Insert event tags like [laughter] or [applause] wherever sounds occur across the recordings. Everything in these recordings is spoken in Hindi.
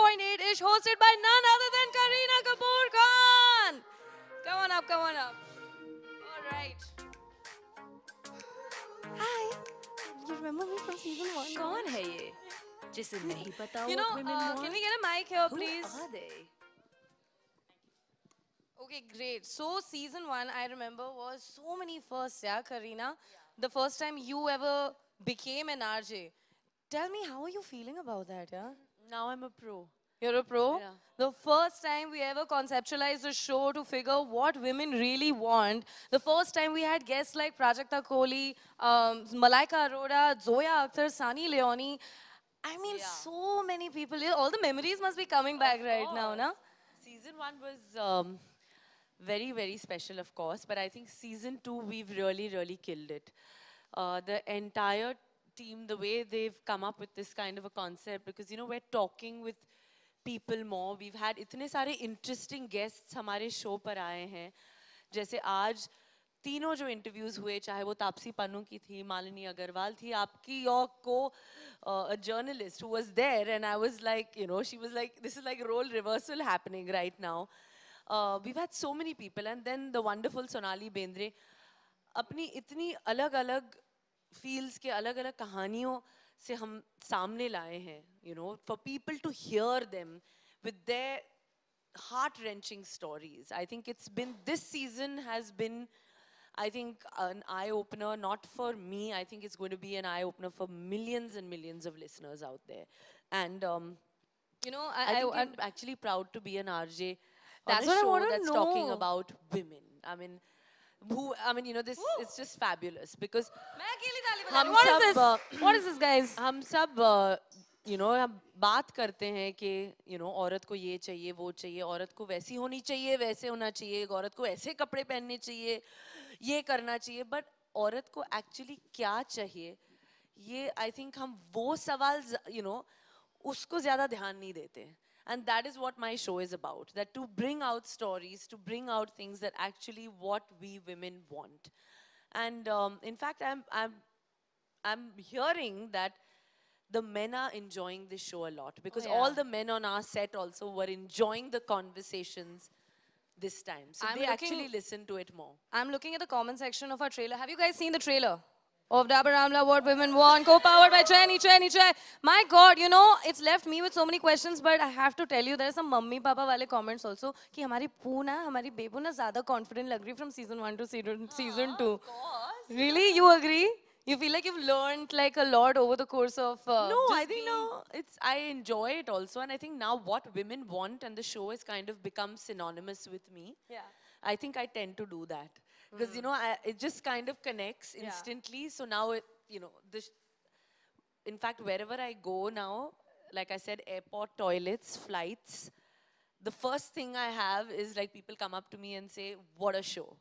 2.8 is hosted by none other than Kareena Kapoor Khan. Come on up, come on up. All right. Hi. You remember me from season one? Who is this? You know, uh, can we get a mic here, please? Who are they? Okay, great. So season one, I remember, was so many firsts, yeah, Kareena. Yeah. The first time you ever became an RJ. Tell me, how are you feeling about that, yeah? Now I'm a pro. You're a pro? Yeah. The first time we ever conceptualized a show to figure what women really want, the first time we had guests like Prajakta Kohli, um, Malaika Arora, Zoya Akhtar, Sani Leoni. I mean, yeah. so many people. All the memories must be coming of back course. right now, no? Season one was um, very, very special, of course. But I think season two, we've really, really killed it. Uh, the entire team, the way they've come up with this kind of a concept, because, you know, we're talking with people more. We've had इतने सारे interesting guests हमारे show पर आए हैं. जैसे आज तीनों जो इंटरव्यूज हुए चाहे वो तापसी पन्नू की थी मालिनी अग्रवाल थी आपकी your co journalist was there and I was like you know she was like this is like role reversal happening right now we had so many people and then the wonderful Sonali Bendre अपनी इतनी अलग अलग फील्स के अलग अलग कहानियों से हम सामने लाए हैं you know for people to hear them with the heart wrenching stories I think it's been this season has been I think an eye opener not for me I think it's going to be an eye opener for millions and millions of listeners out there and you know I I actually proud to be an RJ that's what I want to know that's talking about women I mean who I mean, you know, this Ooh. it's just fabulous because. हम सब uh, what is this guys? हम सब यू uh, नो हम बात करते हैं कि यू नो औरत को ये चाहिए वो चाहिए औरत को वैसी होनी चाहिए वैसे होना चाहिए औरत को ऐसे कपड़े पहनने चाहिए ये करना चाहिए बट औरत को एक्चुअली क्या चाहिए ये आई थिंक हम वो सवाल यू नो उसको ज़्यादा ध्यान नहीं देते हैं And that is what my show is about that to bring out stories, to bring out things that actually what we women want. And um, in fact, I'm, I'm, I'm hearing that the men are enjoying this show a lot because oh, yeah. all the men on our set also were enjoying the conversations this time. So I'm they looking, actually listen to it more. I'm looking at the comment section of our trailer. Have you guys seen the trailer? of Dabur Amla Award Women want. co co-powered by Chani, Chani, Chani. My God, you know, it's left me with so many questions, but I have to tell you, there are some mummy papa wale comments also कि hamari पूना, hamari बेबू na, ज़्यादा confident lagri from season one to season season two. Really, you agree? You feel like you've learned like a lot over the course of. Uh, no, I think now it's I enjoy it also, and I think now what women want and the show has kind of become synonymous with me. Yeah. I think I tend to do that because mm. you know I, it just kind of connects instantly. Yeah. So now it, you know, this. In fact, wherever I go now, like I said, airport toilets, flights, the first thing I have is like people come up to me and say, "What a show!"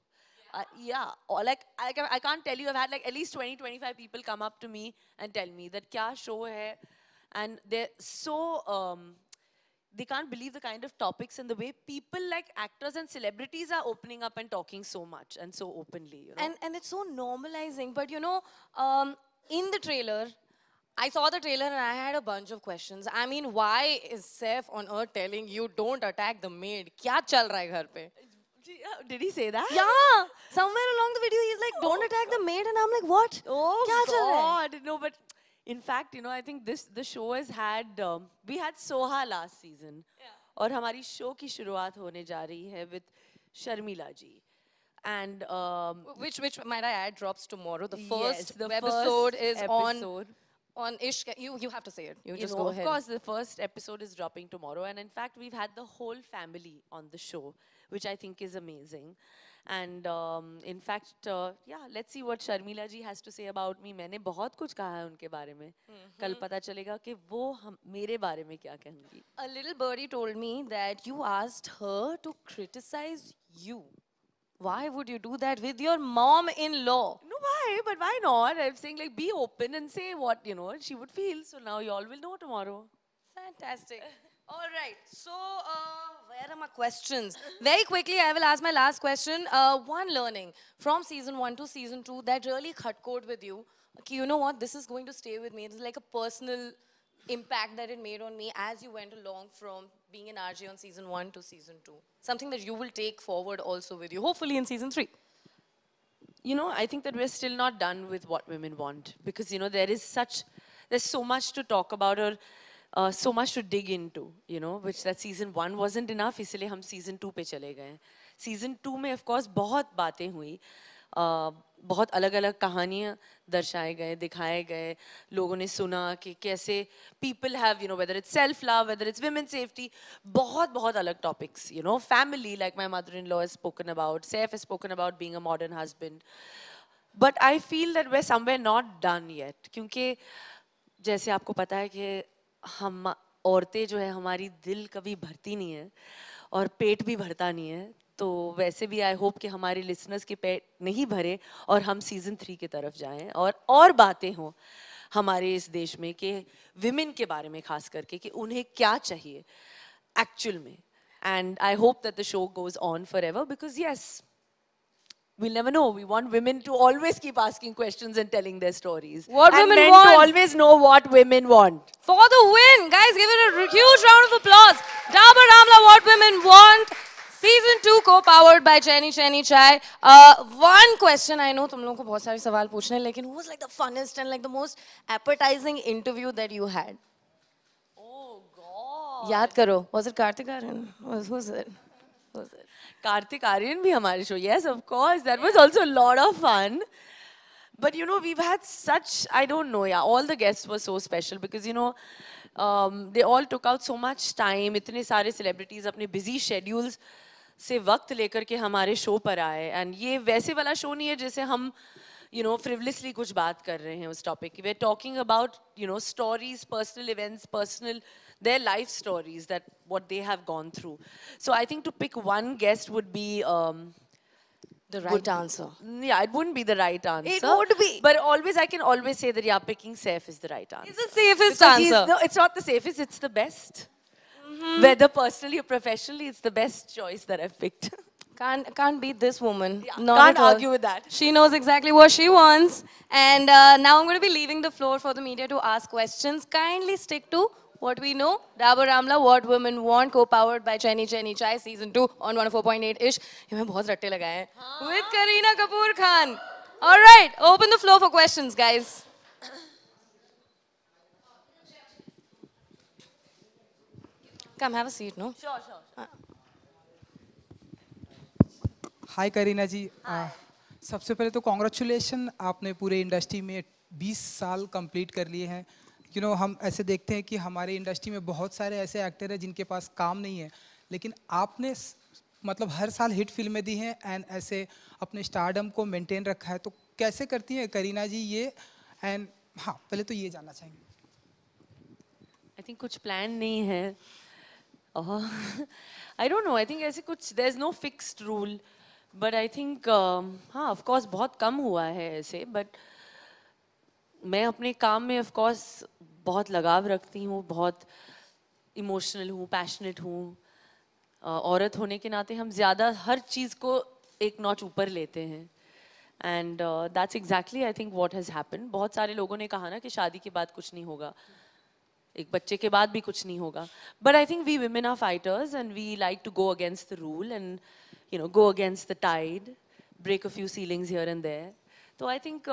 Uh, yeah, or like I, I can't tell you, I've had like at least 20, 25 people come up to me and tell me that kya show hai, and they're so um, they can't believe the kind of topics and the way people like actors and celebrities are opening up and talking so much and so openly. You know? And and it's so normalizing. But you know, um, in the trailer, I saw the trailer and I had a bunch of questions. I mean, why is Seth on earth telling you don't attack the maid? Kya chal raha ghar pe? Uh, did he say that? Yeah. Somewhere along the video, he's like, don't oh attack God. the maid. And I'm like, what? Oh, Kya God. No, but in fact, you know, I think this the show has had um, we had Soha last season, yeah. और हमारी शो की शुरुआत होने जा with Sharmila ji. And um, which which might I add drops tomorrow. The first yes, the episode first is episode. on on Ish, you, you have to say it. You, you just know, go ahead. Of course, the first episode is dropping tomorrow. And in fact, we've had the whole family on the show, which I think is amazing. And in fact yeah let's see what Sharmila ji has to say about me मैंने बहुत कुछ कहा है उनके बारे में mm-hmm. कल पता चलेगा कि वो हम मेरे बारे में क्या कहेंगी a little birdie told me that you asked her to criticise you why would you do that with your mom in law? No, why? But why not? I'm saying, like, be open and say what, you know, she would feel. So now you all will know tomorrow. Fantastic. All right. So, uh, where are my questions? Very quickly, I will ask my last question. Uh, one learning from season one to season two that really cut with you. Okay, you know what? This is going to stay with me. It's like a personal impact that it made on me as you went along from being an RJ on season one to season two. Something that you will take forward also with you, hopefully in season three. You know, I think that we're still not done with what women want because, you know, there is such, there's so much to talk about or so much to dig into you know which that season one wasn't enough इसलिए हम सीजन टू पे चले गए सीजन टू में ऑफकोर्स बहुत बातें हुई uh, बहुत अलग अलग कहानियाँ दर्शाए गए दिखाए गए लोगों ने सुना कि कैसे people have you know whether it's self love whether it's women safety बहुत बहुत अलग topics you know family like my mother in law is spoken about Saif is spoken about being a modern husband but I feel that we're somewhere not done yet क्योंकि जैसे आपको पता है कि हम औरतें जो है हमारी दिल कभी भरती नहीं है और पेट भी भरता नहीं है तो वैसे भी आई होप कि हमारे लिसनर्स के पेट नहीं भरे और हम सीज़न थ्री की तरफ जाएं और और बातें हों हमारे इस देश में कि विमेन के बारे में खास करके कि उन्हें क्या चाहिए एक्चुअल में and I hope that the show goes on forever because yes We'll never know. We want women to always keep asking questions and telling their stories. What and women men want. To always know what women want. For the win, guys, give it a huge round of applause. Dabar Ramla, What Women Want. Season 2 co-powered by Chaini Chaini Chai. Uh, one question, I know you have a lot of questions, but who was like the funniest and like the most appetizing interview that you had? Oh, God. Yaad Was it Karthikaran? was it? was it? Karthik Aryan bhi hamare show. Yes, of course. That was also a lot of fun. But you know, we've had such, I don't know, yeah, all the guests were so special because you know, um, they all took out so much time. Itne sare celebrities apne busy schedules se वक्त lekar ke hamare show par aaye. And ye waise wala show nahi hai jise hum you know, frivolously kuch baat kar rahe hain us topic. We're talking about, you know, stories, personal events, personal... personal their life stories that what they have gone through. So I think to pick one guest would be. Um, the right Good answer. Yeah, it wouldn't be the right answer. It would be. But always, I can always say that yeah, picking safe is the right answer. It's the safest because answer. No, it's not the safest. It's the best. Mm -hmm. Whether personally or professionally, it's the best choice that I've picked. [laughs] Can't, can't beat this woman. Yeah, not can't argue with that. She knows exactly what she wants. And uh, now I'm going to be leaving the floor for the media to ask questions. Kindly stick to what we know, Dabur Ramla, What Women Want, co-powered by Jenny Jenny Chai, season 2 on 104.8-ish. mein bahut ratte lagaye hain With Kareena Kapoor Khan. All right, open the floor for questions, guys. Come, have a seat, no? Sure, sure. hi kareena ji ji Hi. uh, सबसे पहले तो कॉन्ग्रेचुलेशन आपने पूरे इंडस्ट्री में 20 साल कंप्लीट कर लिए हैं यू you नो know, हम ऐसे देखते हैं कि हमारे इंडस्ट्री में बहुत सारे ऐसे एक्टर हैं जिनके पास काम नहीं है लेकिन आपने मतलब हर साल हिट फिल्में दी हैं एंड ऐसे अपने स्टारडम को मेंटेन रखा है तो कैसे करती हैं करीना जी ये एंड हाँ पहले तो ये जानना चाहेंगे आई थिंक कुछ प्लान नहीं है I don't know I think ऐसे कुछ there is no fixed rule but I think हाँ ऑफकोर्स बहुत कम हुआ है ऐसे बट मैं अपने काम में ऑफकोर्स बहुत लगाव रखती हूँ बहुत इमोशनल हूँ पैशनेट हूँ औरत होने के नाते हम ज़्यादा हर चीज़ को एक नॉच ऊपर लेते हैं and that's exactly I think what has happen बहुत सारे लोगों ने कहा ना कि शादी के बाद कुछ नहीं होगा एक बच्चे के बाद भी कुछ नहीं होगा but I think we women are fighters and we like to go against the rule and you know go against the tide break a few ceilings here and there तो आई थिंक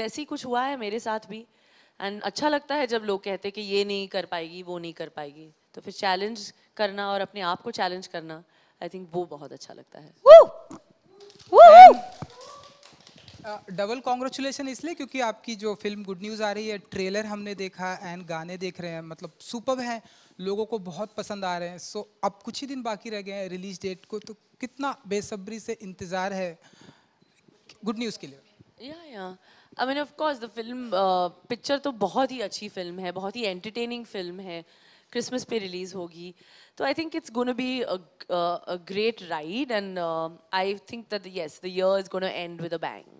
वैसे ही कुछ हुआ है मेरे साथ भी एंड अच्छा लगता है जब लोग कहते हैं कि ये नहीं कर पाएगी वो नहीं कर पाएगी तो फिर चैलेंज करना और अपने आप को चैलेंज करना आई थिंक वो बहुत अच्छा लगता है डबल कॉन्ग्रेचुलेसन uh, इसलिए क्योंकि आपकी जो फिल्म गुड न्यूज़ आ रही है ट्रेलर हमने देखा एंड गाने देख रहे हैं मतलब सुपर है लोगों को बहुत पसंद आ रहे हैं सो so, अब कुछ ही दिन बाकी रह गए हैं रिलीज डेट को तो कितना बेसब्री से इंतज़ार है गुड न्यूज़ के लिए या या I mean of course the film picture तो बहुत ही अच्छी फिल्म है बहुत ही एंटरटेनिंग फिल्म है क्रिसमस पे रिलीज होगी तो I think it's gonna be a great ride and I think that yes the year is gonna end with a bang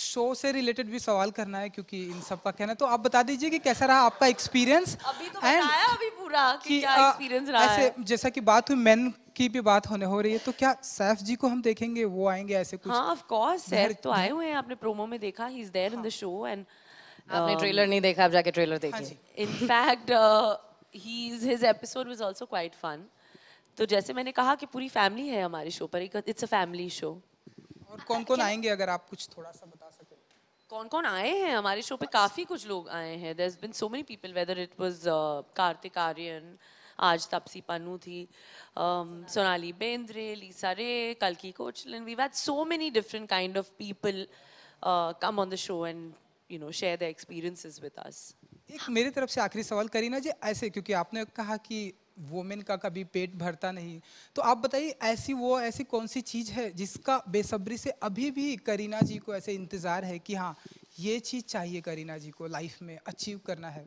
show से रिलेटेड भी सवाल करना है क्योंकि इन सब का कहना तो आप बता दीजिए कि कैसा रहा आपका एक्सपीरियंस अभी तो बताया अभी पूरा कि, कि क्या एक्सपीरियंस uh, रहा ऐसे है। जैसा कि बात हुई मेन की भी बात होने हो रही है तो क्या सैफ जी को हम देखेंगे वो आएंगे ऐसे कुछ हाँ ऑफ कोर्स सैफ तो आए हुए हैं आपने प्रोमो में देखा he is there in the show and आपने ट्रेलर uh, नहीं देखा आप जाके ट्रेलर हाँ देखिए in fact he is his episode was also quite fun तो जैसे मैंने कहा कि पूरी फैमिली है हमारे शो पर इट्स अ फैमिली शो और कौन कौन आएंगे अगर आप कुछ थोड़ा सा बता सके कौन कौन आए हैं हमारे शो पे काफ़ी कुछ लोग आए हैं there been so many people whether it was Kartik Aaryan आज तापसी तो पन्नू थी um, सोनाली बेंद्रे लीसा रे कल की we had so many different kind of people come on the show and you know share the experiences with us एक मेरी तरफ से आखिरी सवाल करी जी ऐसे क्योंकि आपने कहा कि वोमेन का कभी पेट भरता नहीं तो आप बताइए ऐसी वो ऐसी कौन सी चीज़ है जिसका बेसब्री से अभी भी करीना जी को ऐसे इंतज़ार है कि हाँ ये चीज़ चाहिए करीना जी को लाइफ में अचीव करना है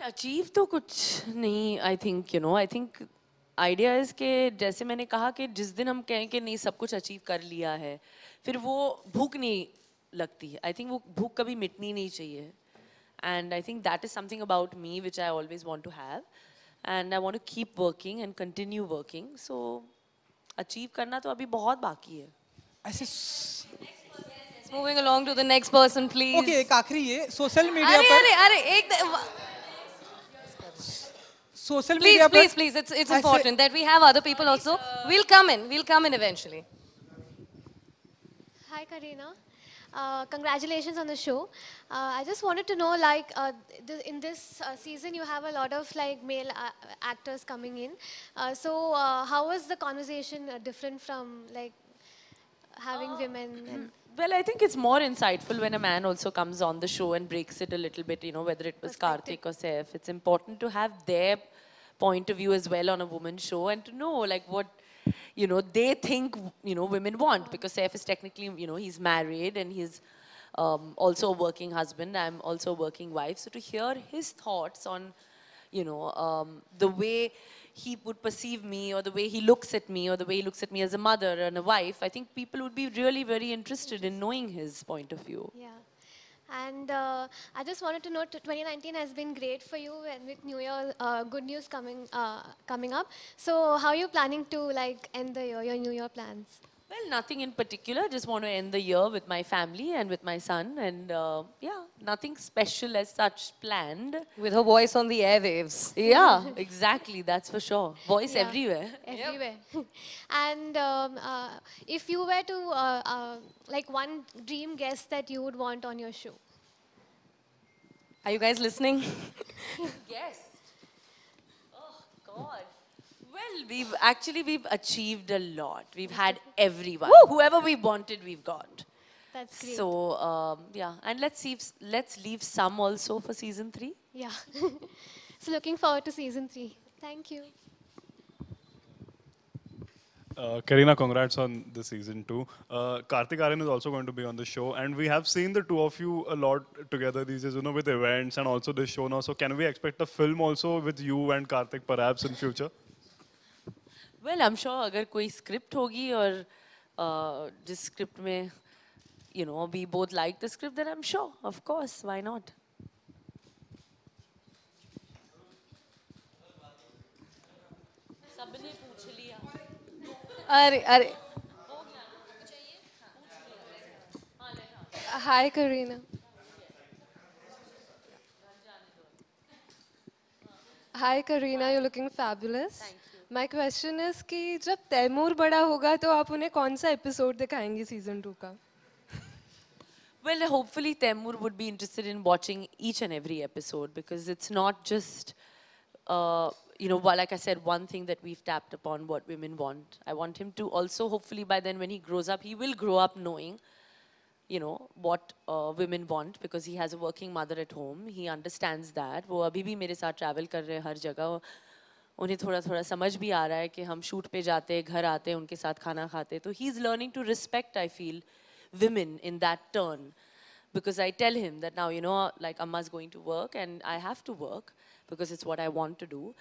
well, अचीव तो कुछ नहीं I think you know I think idea is के जैसे मैंने कहा कि जिस दिन हम कहें कि नहीं सब कुछ अचीव कर लिया है फिर वो भूख नहीं लगती है आई थिंक वो भूख कभी मिटनी नहीं चाहिए and I think that is something about me which I always want to have and I want to keep working and continue working so achieve करना तो अभी बहुत बाकी है ऐसे moving along to the next person please okay एक आखिरी ये सोशल मीडिया पर अरे अरे एक social please, media. Please, please, It's, it's important that we have other people also. We'll come in. We'll come in eventually. Hi, Karina. Uh, congratulations on the show. Uh, I just wanted to know, like, uh, th in this uh, season, you have a lot of like male uh, actors coming in. Uh, so, how was the conversation different from like having women? And mm, well, I think it's more insightful when a man also comes on the show and breaks it a little bit. You know, whether it was Karthik or Saif, it's important to have their point of view as well on a woman's show and to know like what you know they think you know women want because Saif is technically you know he's married and he's um, also a working husband. I'm also a working wife. So to hear his thoughts on you know um, the way he would perceive me or the way he looks at me or the way he looks at me as a mother and a wife, I think people would be really very interested in knowing his point of view. Yeah. And uh, I just wanted to know, 2019 has been great for you and with New Year, uh, good news coming, uh, coming up. So how are you planning to like end the year, your New Year plans? Well, nothing in particular. Just want to end the year with my family and with my son. And uh, yeah, nothing special as such planned. With her voice on the airwaves. Yeah, [laughs] exactly. That's for sure. Voice yeah. everywhere. Everywhere. Yep. [laughs] and um, uh, if you were to, uh, uh, like, one dream guest that you would want on your show? Are you guys listening? [laughs] guest? Oh, God. Well, we've actually we've achieved a lot. We've had everyone, Woo! whoever we wanted, we've got. That's great. So um, yeah, and let's see. If, let's leave some also for season three. Yeah. [laughs] so looking forward to season three. Thank you. Uh, Karina, congrats on the season two. Uh, Karthik Aryan is also going to be on the show, and we have seen the two of you a lot together these days, you know, with events and also this show now. So, can we expect a film also with you and Karthik perhaps in future? Well I am sure अगर कोई स्क्रिप्ट होगी और uh, जिस स्क्रिप्ट में you know we both like the script then I am sure of course why not सबने पूछ लिया अरे अरे hi Kareena hi Hi, Karina. You're looking fabulous. My question is कि जब तैमूर बड़ा होगा तो आप उन्हें कौन सा एपिसोड दिखाएंगे सीजन टू का well hopefully Temur would be interested in watching each and every episode because it's not just uh, you know like i said one thing that we've tapped upon what women want i want him to also hopefully by then when he grows up he will grow up knowing you know what uh, women want because he has a working mother at home he understands that wo abhi bhi mere sath travel kar rahe har jagah उन्हें थोड़ा थोड़ा समझ भी आ रहा है कि हम शूट पे जाते घर आते हैं उनके साथ खाना खाते तो he is learning to respect I feel women in that turn because I tell him that now you know like amma is going to work and I have to work because it's what I want to do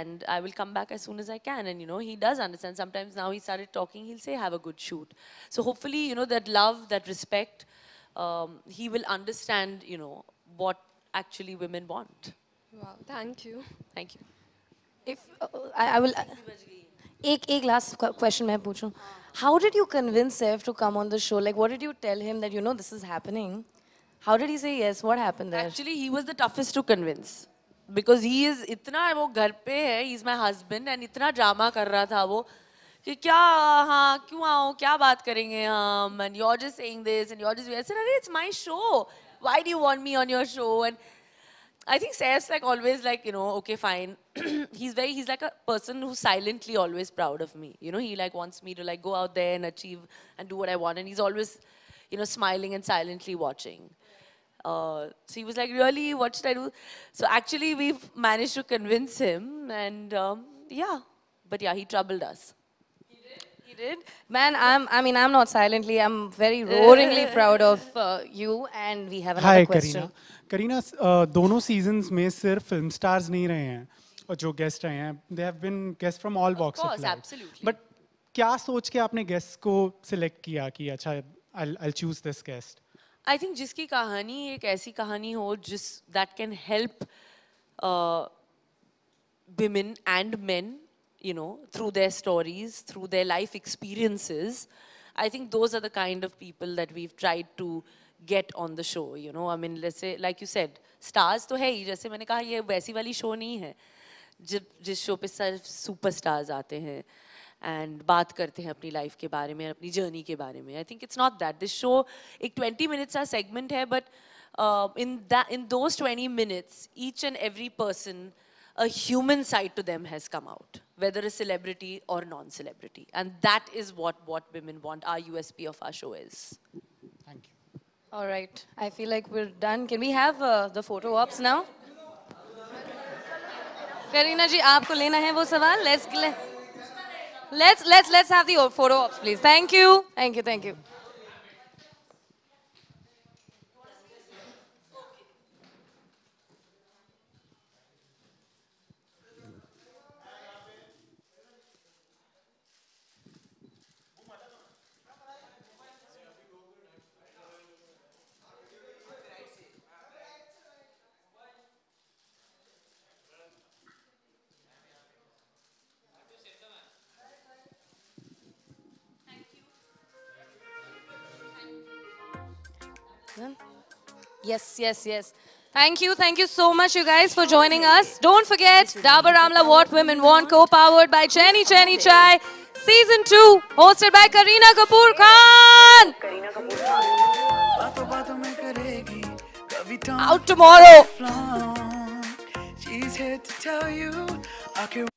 and I will come back as soon as I can and you know he does understand sometimes now he start talking he'll say have a good shoot so hopefully you know that love that respect he will understand you know what actually women want thank you thank you if I will एक एक लास्ट क्वेश्चन मैं पूछूं how did you convince Saif to come on the show like what did you tell him that you know this is happening how did he say yes what happened there actually he was the toughest to convince because he is इतना वो घर पे है he is my husband and इतना ड्रामा कर रहा था वो कि क्या हाँ क्यों आओ क्या बात करेंगे हम and you are just saying this and you are just अरे it's my show why do you want me on your show and I think Saif's like always like, you know, okay, fine. [clears throat] he's very, he's like a person who's silently always proud of me. You know, he like wants me to like go out there and achieve and do what I want. And he's always, you know, smiling and silently watching. Uh, so he was like, really, what should I do? So actually we've managed to convince him and um, yeah. But yeah, he troubled us. did. Man, I'm, I mean, I'm not silently, I'm very roaringly proud of uh, you and we have another Hi, question. Karina. Karina, uh, दोनों seasons में सिर्फ film stars नहीं रहे हैं और जो गेस्ट रहे हैं they have been guest from of, walks of life but क्या सोच के आपने गेस्ट को सिलेक्ट किया कि अच्छा I'll, I choose this guest I think जिसकी कहानी एक ऐसी कहानी हो जिस can help uh, women and men you know, through their stories, through their life experiences. I think those are the kind of people that we've tried to get on the show, you know. I mean, let's say, like you said, stars to hey, jaise maine kaha, ye show nahi hai. Jis, show pe sirf superstars aate hain and baat karte hain apni life ke baare journey I think it's not that. This show, ek 20 minutes a segment hai, but uh, in, that, in those 20 minutes, each and every person a human side to them has come out, whether a celebrity or non-celebrity. And that is what What Women Want, our USP of our show is. Thank you. All right. I feel like we're done. Can we have uh, the photo ops now? Karina ji, aapko lena hai wo sawal? Let's, let's, let's, let's have the photo ops, please. Thank you. Thank you, thank you. Yes, yes, yes. Thank you, thank you so much, you guys, for joining us. Don't forget, Dabur Ramla. What Women Want, co-powered by Chani Chani Chai, Season 2, hosted by Kareena Kapoor Khan. Karina Kapoor Khan. Out tomorrow. She's here to tell you.